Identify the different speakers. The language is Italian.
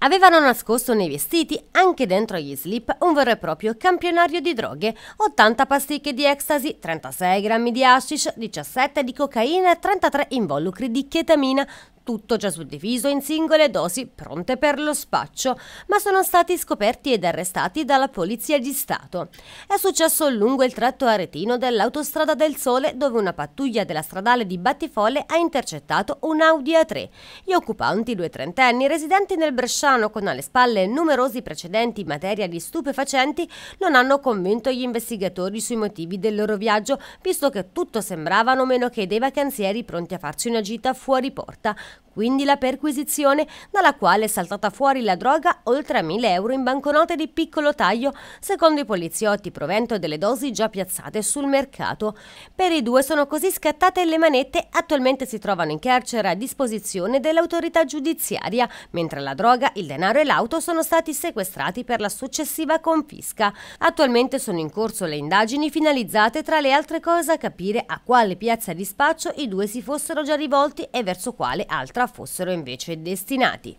Speaker 1: Avevano nascosto nei vestiti, anche dentro gli slip, un vero e proprio campionario di droghe, 80 pasticche di ecstasy, 36 grammi di hashish, 17 di cocaina e 33 involucri di chetamina, tutto già suddiviso in singole dosi pronte per lo spaccio, ma sono stati scoperti ed arrestati dalla Polizia di Stato. È successo lungo il tratto aretino dell'autostrada del Sole dove una pattuglia della stradale di Battifolle ha intercettato un Audi A3. Gli occupanti, due trentenni, residenti nel Bresciano con alle spalle numerosi precedenti in materia di stupefacenti, non hanno convinto gli investigatori sui motivi del loro viaggio, visto che tutto sembravano meno che dei vacanzieri pronti a farci una gita fuori porta, quindi la perquisizione dalla quale è saltata fuori la droga oltre a 1000 euro in banconote di piccolo taglio, secondo i poliziotti provento delle dosi già piazzate sul mercato. Per i due sono così scattate le manette, attualmente si trovano in carcere a disposizione dell'autorità giudiziaria, mentre la droga, il denaro e l'auto sono stati sequestrati per la successiva confisca. Attualmente sono in corso le indagini finalizzate tra le altre cose a capire a quale piazza di spaccio i due si fossero già rivolti e verso quale altro dall'altra fossero invece destinati